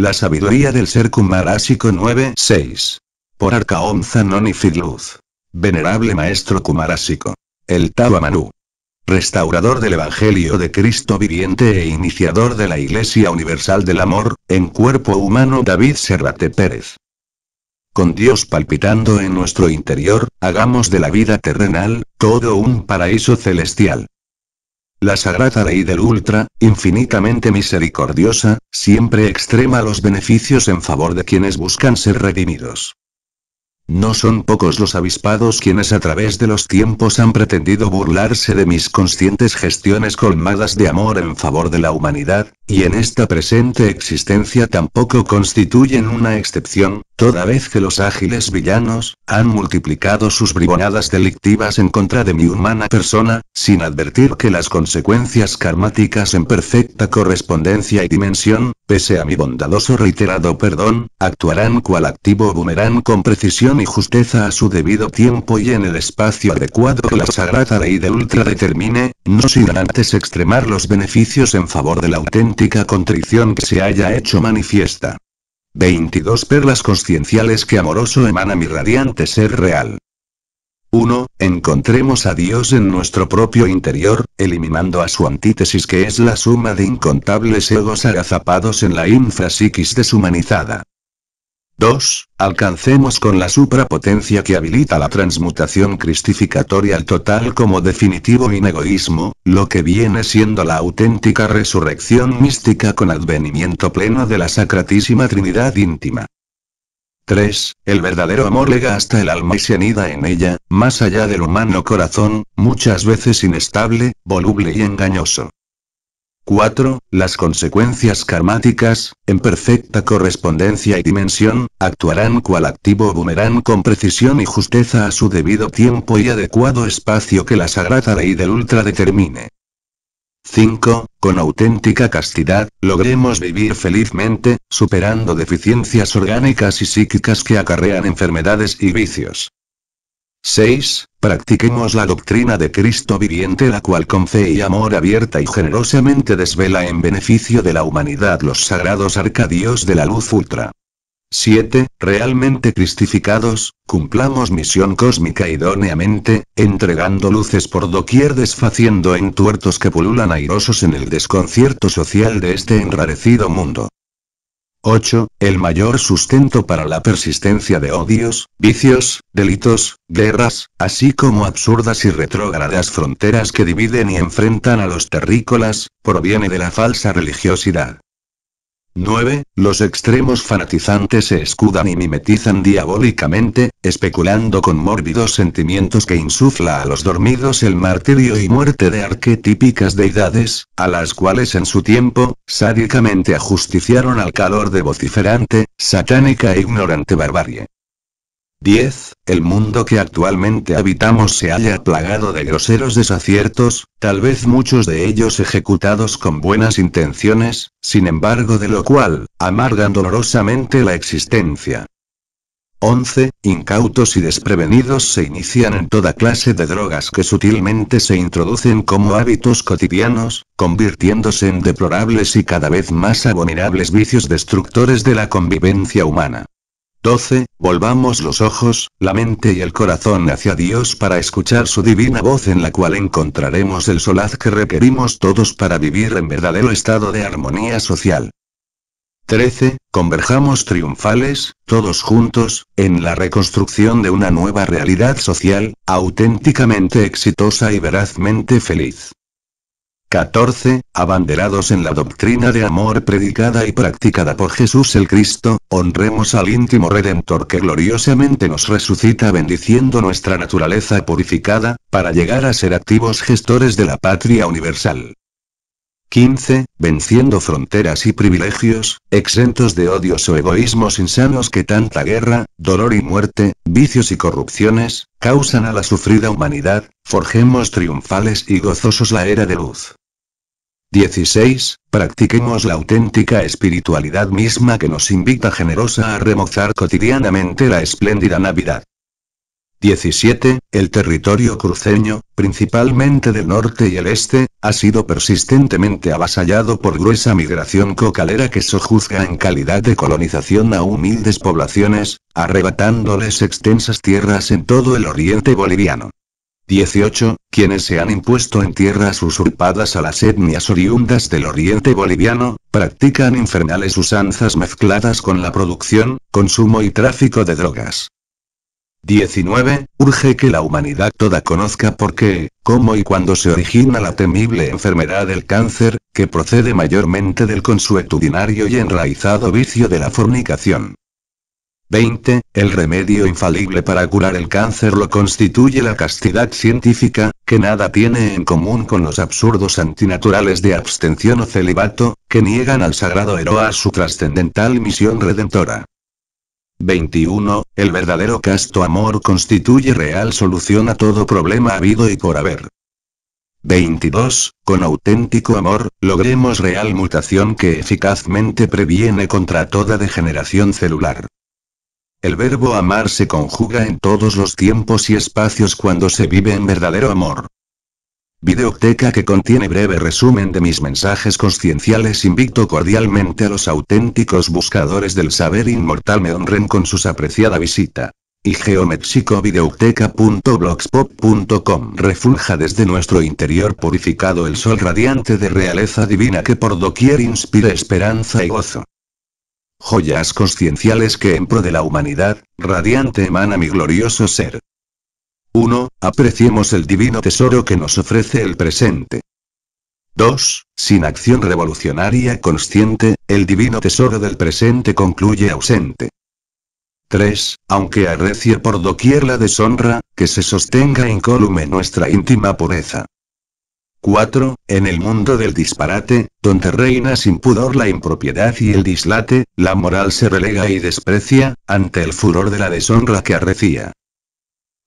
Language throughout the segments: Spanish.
La sabiduría del ser Kumarásico 9.6. Por Arcaón Zanon Fidluz. Venerable Maestro Kumarásico. El Tabamanu. Restaurador del Evangelio de Cristo viviente e iniciador de la Iglesia Universal del Amor, en cuerpo humano David Serrate Pérez. Con Dios palpitando en nuestro interior, hagamos de la vida terrenal, todo un paraíso celestial. La Sagrada Ley del Ultra, infinitamente misericordiosa, siempre extrema los beneficios en favor de quienes buscan ser redimidos. No son pocos los avispados quienes a través de los tiempos han pretendido burlarse de mis conscientes gestiones colmadas de amor en favor de la humanidad, y en esta presente existencia tampoco constituyen una excepción, Toda vez que los ágiles villanos, han multiplicado sus bribonadas delictivas en contra de mi humana persona, sin advertir que las consecuencias karmáticas en perfecta correspondencia y dimensión, pese a mi bondadoso reiterado perdón, actuarán cual activo boomerán con precisión y justeza a su debido tiempo y en el espacio adecuado que la sagrada ley de ultra determine, no sin antes extremar los beneficios en favor de la auténtica contrición que se haya hecho manifiesta. 22 perlas conscienciales que amoroso emana mi radiante ser real. 1. Encontremos a Dios en nuestro propio interior, eliminando a su antítesis que es la suma de incontables egos agazapados en la infrasiquis deshumanizada. 2. Alcancemos con la suprapotencia que habilita la transmutación cristificatoria al total como definitivo inegoísmo, lo que viene siendo la auténtica resurrección mística con advenimiento pleno de la Sacratísima Trinidad íntima. 3. El verdadero amor llega hasta el alma y se anida en ella, más allá del humano corazón, muchas veces inestable, voluble y engañoso. 4. Las consecuencias karmáticas, en perfecta correspondencia y dimensión, actuarán cual activo boomerang con precisión y justeza a su debido tiempo y adecuado espacio que la sagrada ley del ultra determine. 5. Con auténtica castidad, logremos vivir felizmente, superando deficiencias orgánicas y psíquicas que acarrean enfermedades y vicios. 6. Practiquemos la doctrina de Cristo viviente la cual con fe y amor abierta y generosamente desvela en beneficio de la humanidad los sagrados arcadios de la luz ultra. 7. Realmente cristificados, cumplamos misión cósmica idóneamente, entregando luces por doquier desfaciendo entuertos que pululan airosos en el desconcierto social de este enrarecido mundo. 8. El mayor sustento para la persistencia de odios, vicios, delitos, guerras, así como absurdas y retrógradas fronteras que dividen y enfrentan a los terrícolas, proviene de la falsa religiosidad. 9. Los extremos fanatizantes se escudan y mimetizan diabólicamente, especulando con mórbidos sentimientos que insufla a los dormidos el martirio y muerte de arquetípicas deidades, a las cuales en su tiempo, sádicamente ajusticiaron al calor de vociferante, satánica e ignorante barbarie. 10. El mundo que actualmente habitamos se haya plagado de groseros desaciertos, tal vez muchos de ellos ejecutados con buenas intenciones, sin embargo de lo cual, amargan dolorosamente la existencia. 11. Incautos y desprevenidos se inician en toda clase de drogas que sutilmente se introducen como hábitos cotidianos, convirtiéndose en deplorables y cada vez más abominables vicios destructores de la convivencia humana. 12. Volvamos los ojos, la mente y el corazón hacia Dios para escuchar su divina voz en la cual encontraremos el solaz que requerimos todos para vivir en verdadero estado de armonía social. 13. Converjamos triunfales, todos juntos, en la reconstrucción de una nueva realidad social, auténticamente exitosa y verazmente feliz. 14. Abanderados en la doctrina de amor predicada y practicada por Jesús el Cristo, honremos al íntimo Redentor que gloriosamente nos resucita bendiciendo nuestra naturaleza purificada, para llegar a ser activos gestores de la patria universal. 15. Venciendo fronteras y privilegios, exentos de odios o egoísmos insanos que tanta guerra, dolor y muerte, vicios y corrupciones, causan a la sufrida humanidad, forjemos triunfales y gozosos la era de luz. 16. Practiquemos la auténtica espiritualidad misma que nos invita generosa a remozar cotidianamente la espléndida Navidad. 17. El territorio cruceño, principalmente del norte y el este, ha sido persistentemente avasallado por gruesa migración cocalera que sojuzga en calidad de colonización a humildes poblaciones, arrebatándoles extensas tierras en todo el oriente boliviano. 18, quienes se han impuesto en tierras usurpadas a las etnias oriundas del oriente boliviano, practican infernales usanzas mezcladas con la producción, consumo y tráfico de drogas. 19. Urge que la humanidad toda conozca por qué, cómo y cuándo se origina la temible enfermedad del cáncer, que procede mayormente del consuetudinario y enraizado vicio de la fornicación. 20. El remedio infalible para curar el cáncer lo constituye la castidad científica, que nada tiene en común con los absurdos antinaturales de abstención o celibato, que niegan al sagrado a su trascendental misión redentora. 21. El verdadero casto amor constituye real solución a todo problema habido y por haber. 22. Con auténtico amor, logremos real mutación que eficazmente previene contra toda degeneración celular. El verbo amar se conjuga en todos los tiempos y espacios cuando se vive en verdadero amor. Videoteca que contiene breve resumen de mis mensajes conscienciales. Invito cordialmente a los auténticos buscadores del saber inmortal me honren con sus apreciada visita. Y geomexicovideoteca.blogspot.com refulja desde nuestro interior purificado el sol radiante de realeza divina que por doquier inspira esperanza y gozo joyas conscienciales que en pro de la humanidad, radiante emana mi glorioso ser. 1. Apreciemos el divino tesoro que nos ofrece el presente. 2. Sin acción revolucionaria consciente, el divino tesoro del presente concluye ausente. 3. Aunque arrecie por doquier la deshonra, que se sostenga incólume nuestra íntima pureza. 4. En el mundo del disparate, donde reina sin pudor la impropiedad y el dislate, la moral se relega y desprecia, ante el furor de la deshonra que arrecía.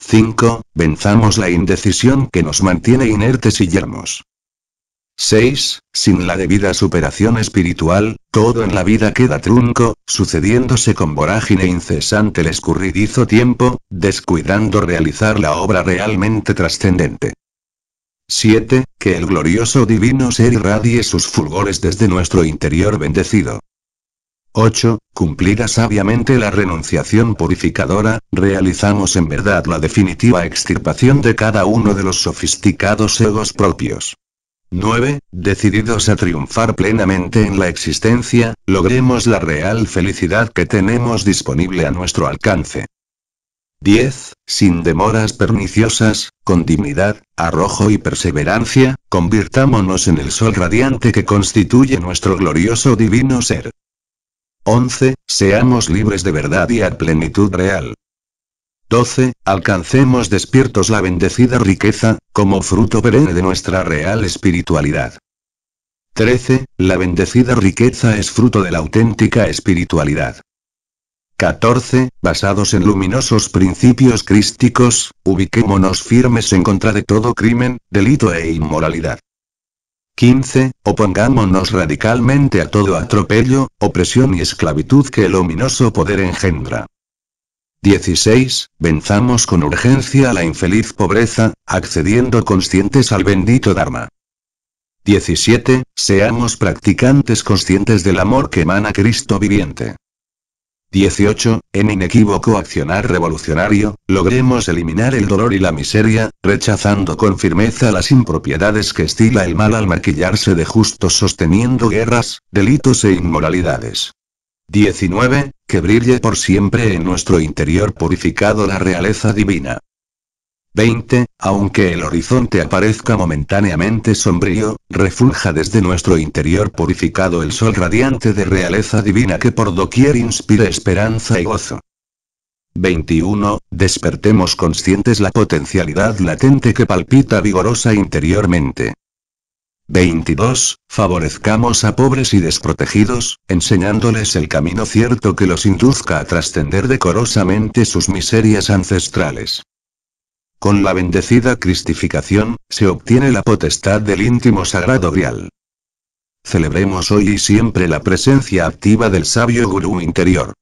5. Venzamos la indecisión que nos mantiene inertes y yermos. 6. Sin la debida superación espiritual, todo en la vida queda trunco, sucediéndose con vorágine incesante el escurridizo tiempo, descuidando realizar la obra realmente trascendente. 7. Que el glorioso divino ser irradie sus fulgores desde nuestro interior bendecido. 8. Cumplida sabiamente la renunciación purificadora, realizamos en verdad la definitiva extirpación de cada uno de los sofisticados egos propios. 9. Decididos a triunfar plenamente en la existencia, logremos la real felicidad que tenemos disponible a nuestro alcance. 10. Sin demoras perniciosas, con dignidad, arrojo y perseverancia, convirtámonos en el sol radiante que constituye nuestro glorioso divino ser. 11. Seamos libres de verdad y a plenitud real. 12. Alcancemos despiertos la bendecida riqueza, como fruto perenne de nuestra real espiritualidad. 13. La bendecida riqueza es fruto de la auténtica espiritualidad. 14. Basados en luminosos principios crísticos, ubiquémonos firmes en contra de todo crimen, delito e inmoralidad. 15. Opongámonos radicalmente a todo atropello, opresión y esclavitud que el ominoso poder engendra. 16. Venzamos con urgencia a la infeliz pobreza, accediendo conscientes al bendito Dharma. 17. Seamos practicantes conscientes del amor que emana Cristo viviente. 18. En inequívoco accionar revolucionario, logremos eliminar el dolor y la miseria, rechazando con firmeza las impropiedades que estila el mal al maquillarse de justos sosteniendo guerras, delitos e inmoralidades. 19. Que brille por siempre en nuestro interior purificado la realeza divina. 20. Aunque el horizonte aparezca momentáneamente sombrío, refulja desde nuestro interior purificado el sol radiante de realeza divina que por doquier inspira esperanza y gozo. 21. Despertemos conscientes la potencialidad latente que palpita vigorosa interiormente. 22. Favorezcamos a pobres y desprotegidos, enseñándoles el camino cierto que los induzca a trascender decorosamente sus miserias ancestrales. Con la bendecida cristificación, se obtiene la potestad del íntimo sagrado grial. Celebremos hoy y siempre la presencia activa del sabio gurú interior.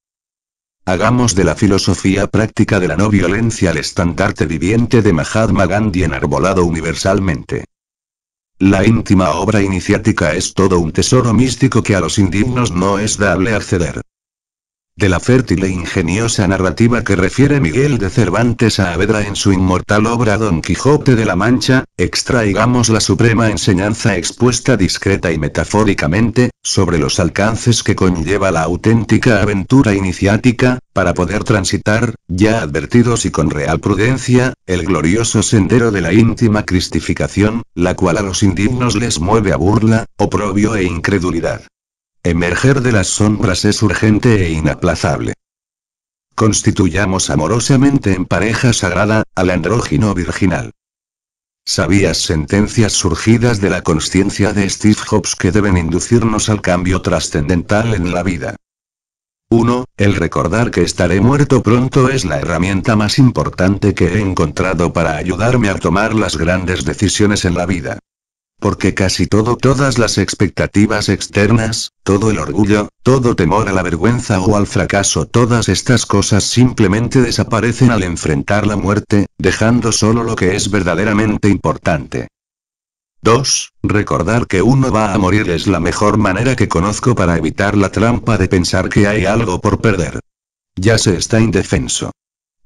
Hagamos de la filosofía práctica de la no violencia el estandarte viviente de Mahatma Gandhi enarbolado universalmente. La íntima obra iniciática es todo un tesoro místico que a los indignos no es dable acceder de la fértil e ingeniosa narrativa que refiere Miguel de Cervantes a Avedra en su inmortal obra Don Quijote de la Mancha, extraigamos la suprema enseñanza expuesta discreta y metafóricamente, sobre los alcances que conlleva la auténtica aventura iniciática, para poder transitar, ya advertidos y con real prudencia, el glorioso sendero de la íntima cristificación, la cual a los indignos les mueve a burla, oprobio e incredulidad. Emerger de las sombras es urgente e inaplazable. Constituyamos amorosamente en pareja sagrada, al andrógino virginal. Sabías sentencias surgidas de la conciencia de Steve Jobs que deben inducirnos al cambio trascendental en la vida. 1. El recordar que estaré muerto pronto es la herramienta más importante que he encontrado para ayudarme a tomar las grandes decisiones en la vida porque casi todo, todas las expectativas externas, todo el orgullo, todo temor a la vergüenza o al fracaso, todas estas cosas simplemente desaparecen al enfrentar la muerte, dejando solo lo que es verdaderamente importante. 2. Recordar que uno va a morir es la mejor manera que conozco para evitar la trampa de pensar que hay algo por perder. Ya se está indefenso.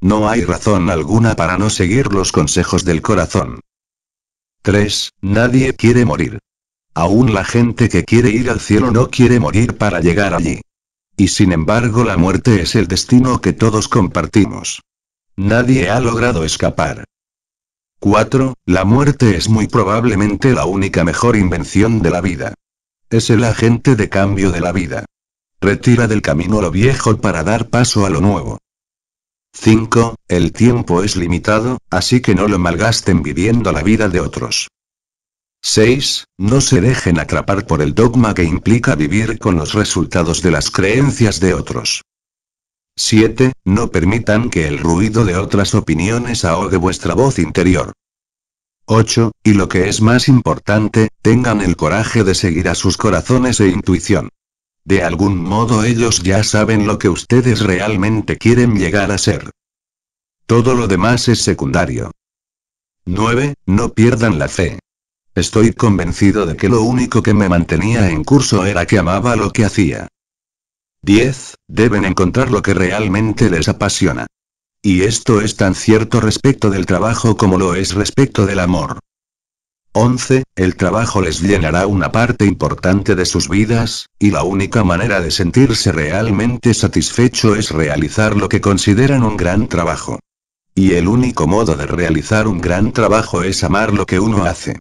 No hay razón alguna para no seguir los consejos del corazón. 3. Nadie quiere morir. Aún la gente que quiere ir al cielo no quiere morir para llegar allí. Y sin embargo la muerte es el destino que todos compartimos. Nadie ha logrado escapar. 4. La muerte es muy probablemente la única mejor invención de la vida. Es el agente de cambio de la vida. Retira del camino lo viejo para dar paso a lo nuevo. 5. El tiempo es limitado, así que no lo malgasten viviendo la vida de otros. 6. No se dejen atrapar por el dogma que implica vivir con los resultados de las creencias de otros. 7. No permitan que el ruido de otras opiniones ahogue vuestra voz interior. 8. Y lo que es más importante, tengan el coraje de seguir a sus corazones e intuición. De algún modo ellos ya saben lo que ustedes realmente quieren llegar a ser. Todo lo demás es secundario. 9. No pierdan la fe. Estoy convencido de que lo único que me mantenía en curso era que amaba lo que hacía. 10. Deben encontrar lo que realmente les apasiona. Y esto es tan cierto respecto del trabajo como lo es respecto del amor. 11. El trabajo les llenará una parte importante de sus vidas, y la única manera de sentirse realmente satisfecho es realizar lo que consideran un gran trabajo. Y el único modo de realizar un gran trabajo es amar lo que uno hace.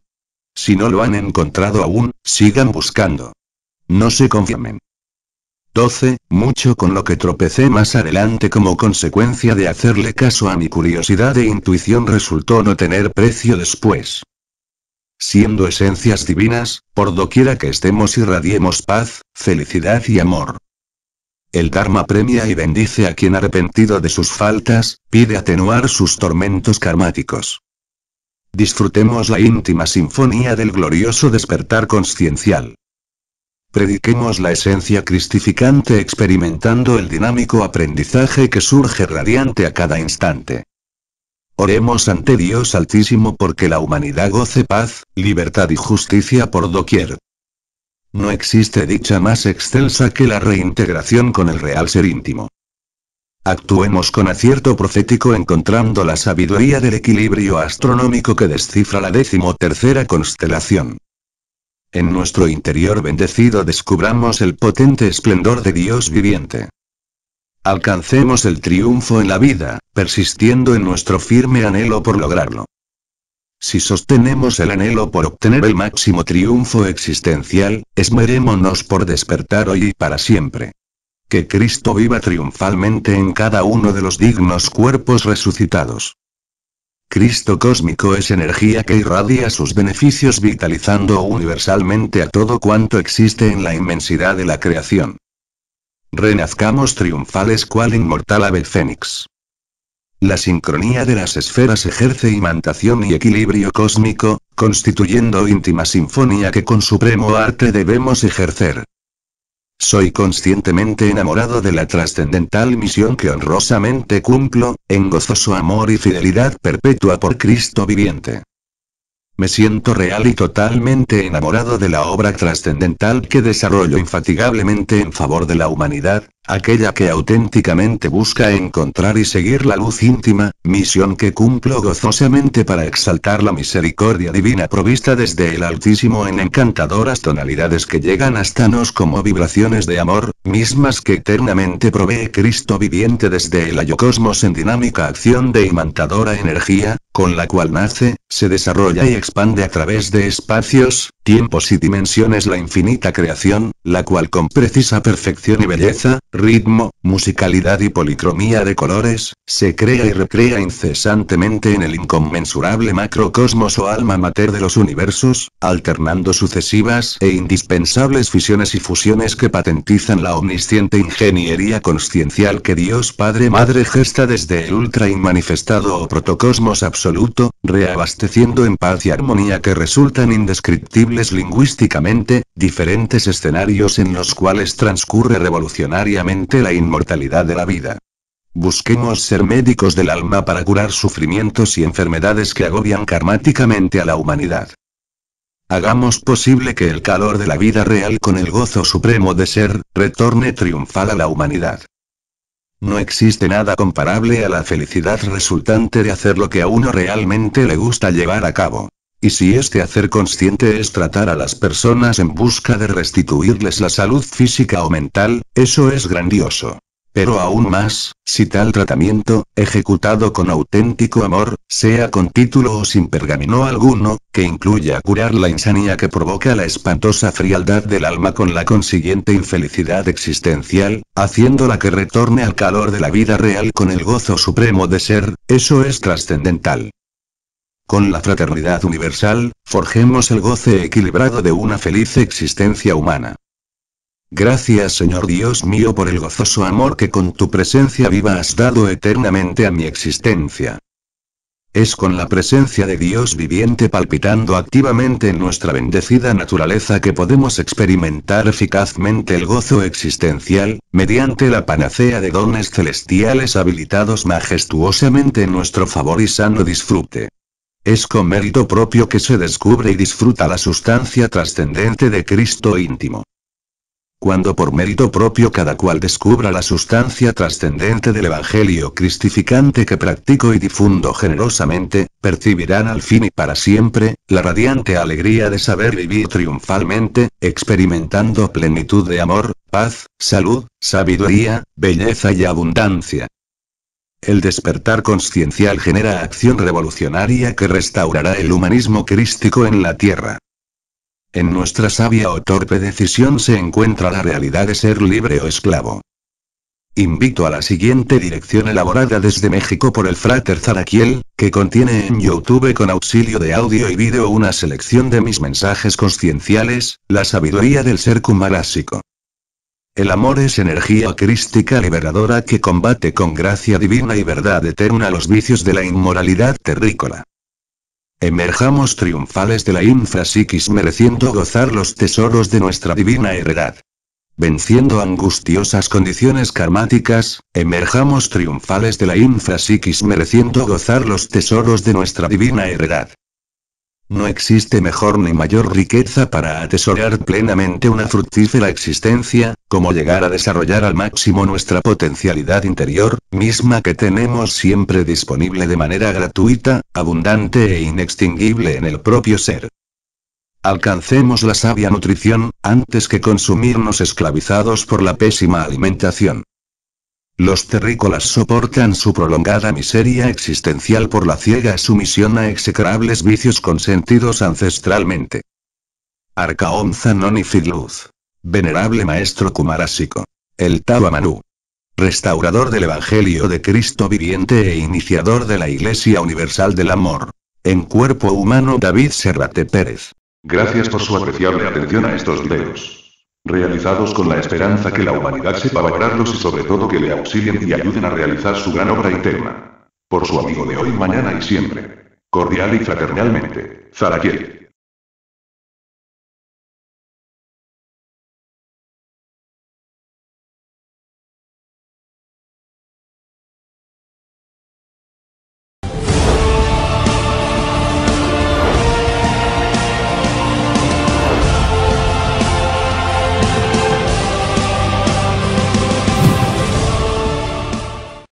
Si no lo han encontrado aún, sigan buscando. No se confirmen. 12. Mucho con lo que tropecé más adelante como consecuencia de hacerle caso a mi curiosidad e intuición resultó no tener precio después siendo esencias divinas, por doquiera que estemos irradiemos paz, felicidad y amor. El Dharma premia y bendice a quien arrepentido de sus faltas, pide atenuar sus tormentos karmáticos. Disfrutemos la íntima sinfonía del glorioso despertar consciencial. Prediquemos la esencia cristificante experimentando el dinámico aprendizaje que surge radiante a cada instante. Oremos ante Dios Altísimo porque la humanidad goce paz, libertad y justicia por doquier. No existe dicha más extensa que la reintegración con el real ser íntimo. Actuemos con acierto profético encontrando la sabiduría del equilibrio astronómico que descifra la decimotercera constelación. En nuestro interior bendecido descubramos el potente esplendor de Dios viviente. Alcancemos el triunfo en la vida, persistiendo en nuestro firme anhelo por lograrlo. Si sostenemos el anhelo por obtener el máximo triunfo existencial, esmerémonos por despertar hoy y para siempre. Que Cristo viva triunfalmente en cada uno de los dignos cuerpos resucitados. Cristo cósmico es energía que irradia sus beneficios vitalizando universalmente a todo cuanto existe en la inmensidad de la creación. Renazcamos triunfales cual inmortal ave fénix. La sincronía de las esferas ejerce imantación y equilibrio cósmico, constituyendo íntima sinfonía que con supremo arte debemos ejercer. Soy conscientemente enamorado de la trascendental misión que honrosamente cumplo, en gozoso amor y fidelidad perpetua por Cristo viviente. Me siento real y totalmente enamorado de la obra trascendental que desarrollo infatigablemente en favor de la humanidad, Aquella que auténticamente busca encontrar y seguir la luz íntima, misión que cumplo gozosamente para exaltar la misericordia divina provista desde el Altísimo en encantadoras tonalidades que llegan hasta nos como vibraciones de amor, mismas que eternamente provee Cristo viviente desde el Ayocosmos en dinámica acción de imantadora energía, con la cual nace, se desarrolla y expande a través de espacios, tiempos y dimensiones la infinita creación, la cual con precisa perfección y belleza, ritmo, musicalidad y policromía de colores, se crea y recrea incesantemente en el inconmensurable macrocosmos o alma mater de los universos, alternando sucesivas e indispensables fisiones y fusiones que patentizan la omnisciente ingeniería consciencial que Dios Padre Madre gesta desde el ultra inmanifestado o protocosmos absoluto, reabasteciendo en paz y armonía que resultan indescriptibles lingüísticamente, diferentes escenarios en los cuales transcurre revolucionaria la inmortalidad de la vida. Busquemos ser médicos del alma para curar sufrimientos y enfermedades que agobian karmáticamente a la humanidad. Hagamos posible que el calor de la vida real con el gozo supremo de ser, retorne triunfal a la humanidad. No existe nada comparable a la felicidad resultante de hacer lo que a uno realmente le gusta llevar a cabo. Y si este hacer consciente es tratar a las personas en busca de restituirles la salud física o mental, eso es grandioso. Pero aún más, si tal tratamiento, ejecutado con auténtico amor, sea con título o sin pergamino alguno, que incluya curar la insanía que provoca la espantosa frialdad del alma con la consiguiente infelicidad existencial, haciéndola que retorne al calor de la vida real con el gozo supremo de ser, eso es trascendental. Con la fraternidad universal, forjemos el goce equilibrado de una feliz existencia humana. Gracias Señor Dios mío por el gozoso amor que con tu presencia viva has dado eternamente a mi existencia. Es con la presencia de Dios viviente palpitando activamente en nuestra bendecida naturaleza que podemos experimentar eficazmente el gozo existencial, mediante la panacea de dones celestiales habilitados majestuosamente en nuestro favor y sano disfrute. Es con mérito propio que se descubre y disfruta la sustancia trascendente de Cristo íntimo. Cuando por mérito propio cada cual descubra la sustancia trascendente del Evangelio cristificante que practico y difundo generosamente, percibirán al fin y para siempre, la radiante alegría de saber vivir triunfalmente, experimentando plenitud de amor, paz, salud, sabiduría, belleza y abundancia. El despertar consciencial genera acción revolucionaria que restaurará el humanismo crístico en la Tierra. En nuestra sabia o torpe decisión se encuentra la realidad de ser libre o esclavo. Invito a la siguiente dirección elaborada desde México por el frater Zaraquiel, que contiene en YouTube con auxilio de audio y vídeo una selección de mis mensajes conscienciales, la sabiduría del ser cumalásico. El amor es energía crística liberadora que combate con gracia divina y verdad eterna los vicios de la inmoralidad terrícola. Emerjamos triunfales de la infrasiquis mereciendo gozar los tesoros de nuestra divina heredad. Venciendo angustiosas condiciones karmáticas, emerjamos triunfales de la infrasiquis mereciendo gozar los tesoros de nuestra divina heredad. No existe mejor ni mayor riqueza para atesorar plenamente una fructífera existencia, como llegar a desarrollar al máximo nuestra potencialidad interior, misma que tenemos siempre disponible de manera gratuita, abundante e inextinguible en el propio ser. Alcancemos la sabia nutrición, antes que consumirnos esclavizados por la pésima alimentación. Los terrícolas soportan su prolongada miseria existencial por la ciega sumisión a execrables vicios consentidos ancestralmente. Arcaón Nonifidluz. Fidluz. Venerable Maestro Kumarásico. El Tabamanú. Restaurador del Evangelio de Cristo viviente e iniciador de la Iglesia Universal del Amor. En cuerpo humano David Serrate Pérez. Gracias por su apreciable atención a estos videos realizados con la esperanza que la humanidad sepa valorarlos y sobre todo que le auxilien y ayuden a realizar su gran obra interna. Por su amigo de hoy, mañana y siempre. Cordial y fraternalmente, Zaraquiel.